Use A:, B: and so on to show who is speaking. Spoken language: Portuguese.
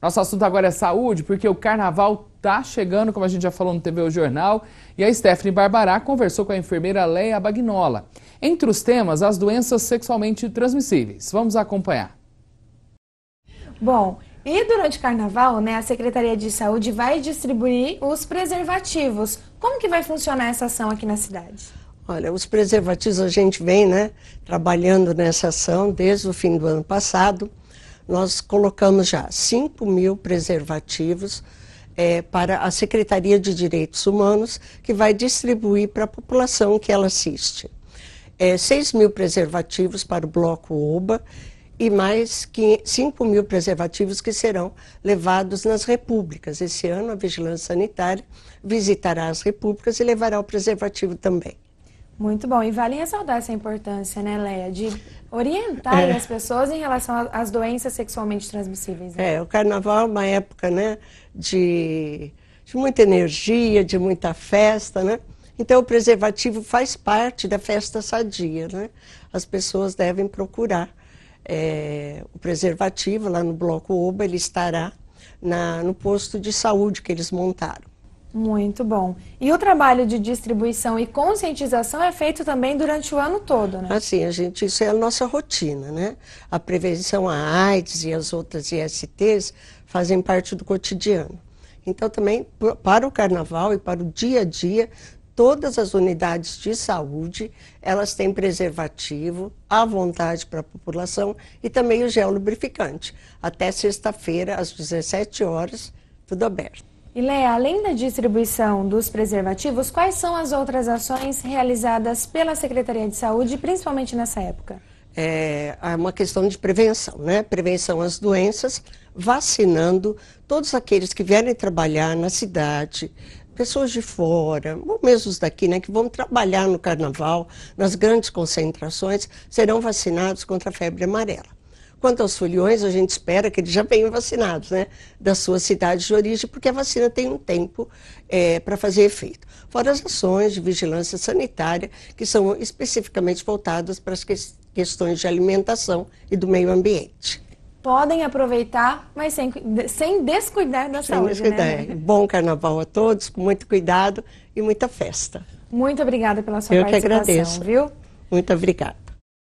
A: Nosso assunto agora é saúde, porque o carnaval tá chegando, como a gente já falou no TV O Jornal, e a Stephanie Barbará conversou com a enfermeira Leia Bagnola. Entre os temas, as doenças sexualmente transmissíveis. Vamos acompanhar. Bom, e durante o carnaval, né, a Secretaria de Saúde vai distribuir os preservativos. Como que vai funcionar essa ação aqui na cidade?
B: Olha, os preservativos a gente vem, né, trabalhando nessa ação desde o fim do ano passado nós colocamos já 5 mil preservativos é, para a Secretaria de Direitos Humanos, que vai distribuir para a população que ela assiste. É, 6 mil preservativos para o Bloco OBA e mais 5 mil preservativos que serão levados nas repúblicas. Esse ano, a Vigilância Sanitária visitará as repúblicas e levará o preservativo também.
A: Muito bom. E vale ressaltar essa importância, né, Leia, de orientar é. as pessoas em relação às doenças sexualmente transmissíveis. Né?
B: É, o carnaval é uma época, né, de, de muita energia, de muita festa, né? Então, o preservativo faz parte da festa sadia, né? As pessoas devem procurar é, o preservativo lá no Bloco Oba, ele estará na, no posto de saúde que eles montaram.
A: Muito bom. E o trabalho de distribuição e conscientização é feito também durante o ano todo, né?
B: Assim, a gente, isso é a nossa rotina, né? A prevenção à AIDS e as outras ISTs fazem parte do cotidiano. Então, também para o carnaval e para o dia a dia, todas as unidades de saúde, elas têm preservativo à vontade para a população e também o gel lubrificante. Até sexta-feira, às 17 horas, tudo aberto.
A: E Leia, além da distribuição dos preservativos, quais são as outras ações realizadas pela Secretaria de Saúde, principalmente nessa época?
B: É uma questão de prevenção, né? Prevenção às doenças, vacinando todos aqueles que vierem trabalhar na cidade, pessoas de fora, ou mesmo os daqui, né, que vão trabalhar no carnaval, nas grandes concentrações, serão vacinados contra a febre amarela. Quanto aos foliões, a gente espera que eles já venham vacinados, né? Da sua cidade de origem, porque a vacina tem um tempo é, para fazer efeito. Fora as ações de vigilância sanitária, que são especificamente voltadas para as que questões de alimentação e do meio ambiente.
A: Podem aproveitar, mas sem, sem descuidar da sem saúde. Né? Descuidar. Né?
B: Bom carnaval a todos, com muito cuidado e muita festa.
A: Muito obrigada pela sua Eu participação, que agradeço.
B: viu? Muito obrigada.